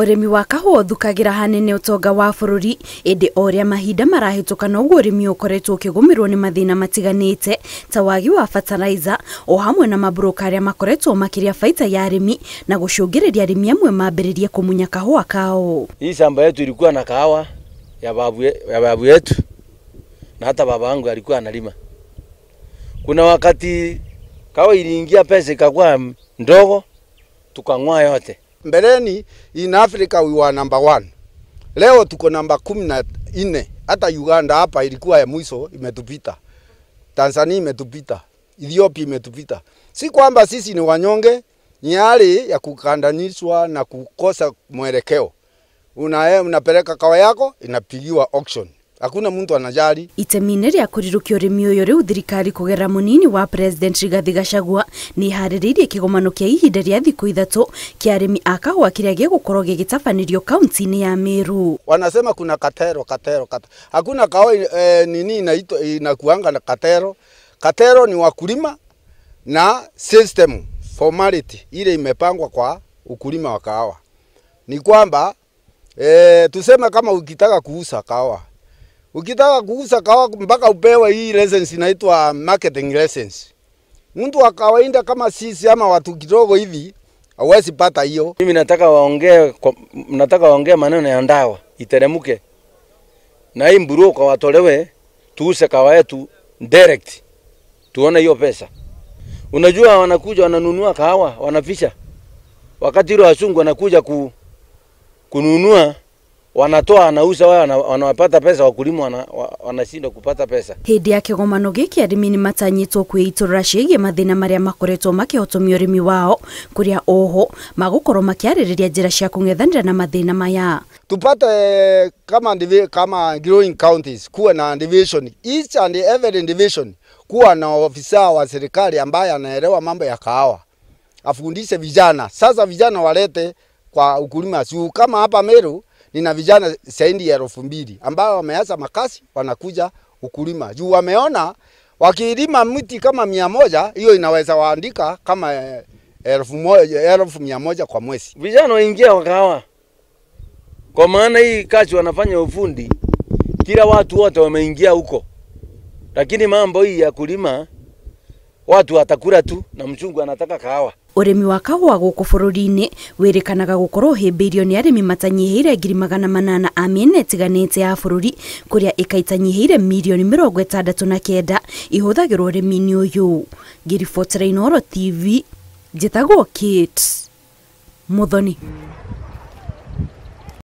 urimi wa kahua uthukagira hanene utonga wa bururi indi o uria mahinda marahituka noguo urimi ukoretwo ukigomirwo ni mathina matiganite ta wagi wa fertilizer o hamwe na maburoka aria makoretwo makiria faita ya arimi na gucungiriria arimi amwe mambiririe kumunya kahua kao. Hii samba yetu ilikuwa na kahawa ya babu, ya yetu na hata baba yangu alikuwa analima. Kuna wakati kahawa iliingia pesa ikakuwa ndogo, tukang'oa yote mbeleni in Africa we were number one, leo tuko namba kumi na nne. Hata Uganda hapa ilikuwa ya mwisho, imetupita. Tanzania imetupita, Ethiopia imetupita. Si kwamba sisi ni wanyonge, ni hali ya kukandanishwa na kukosa mwelekeo. Una, unapeleka kawa yako inapigiwa auction hakuna mtu anajali itemine rya kurirukio urimi uyu riu thirikari kugera munini wa president rigathi gacagua ni haririirie kigomano kia ihinda rĩa thikũ ithatũ kia arimi a kahũa kĩrĩa gĩgũkorwo gĩgĩtabanirio kaunti-inĩ ya Meru. Wanasema kuna katero katero katero, hakuna kawa eh, nini inaitwa inakuanga na katero. Katero ni wakulima na system formality ile imepangwa kwa ukulima wa kahawa ni kwamba eh, tuseme kama ukitaka kuuza kahawa Ukitaka kuuza kawa mpaka upewe hii license inaitwa marketing license. Mtu wa kawaida kama sisi ama watu kidogo hivi hawezi pata hiyo. Mimi nataka waongee, nataka waongee maneno ya ndawa iteremke na hii kwa watolewe, tuuse kawa yetu direct, tuone hiyo pesa. Unajua, wanakuja wananunua kahawa wanafisha, wakati ile wasungu wanakuja ku, kununua wanatoa anauza, wao wanawapata pesa, wakulima wana, wanashindwa kupata pesa. hindi ya kigomano giki arimi ni matanyitwo kwiiturira ciigie mathina maria makoretwo makihotomia urimi wao kuria oho magukorwo makiaririria njira cia kung'ethanira na mathina maya tupate kama kama growing counties kuwa na division each and every division kuwa na ofisa wa serikali ambaye anaelewa mambo ya kahawa afundishe vijana sasa vijana walete kwa ukulima siu kama hapa Meru nina vijana zaidi ya elfu mbili ambao wameanza makazi wanakuja ukulima juu wameona wakilima miti kama mia moja hiyo inaweza waandika kama eh, elfu moja, elfu mia moja kwa mwezi. Vijana waingia wakawa, kwa maana hii kazi wanafanya ufundi, kila watu wote wameingia huko, lakini mambo hii ya kulima watu watakula tu na mchungu anataka kahawa urimi wa kahua guku bururi-ini wirikanaga gukorwo himbiirio ni arimi matanyihiire ngiri magana manana a miena itiganite ya bururi kuria ikaitanyihiire mirioni mirongo itandatu na kenda ihuthagirwo urimi-ini uyu ngiribotera inooro tv njitagwo kit muthoni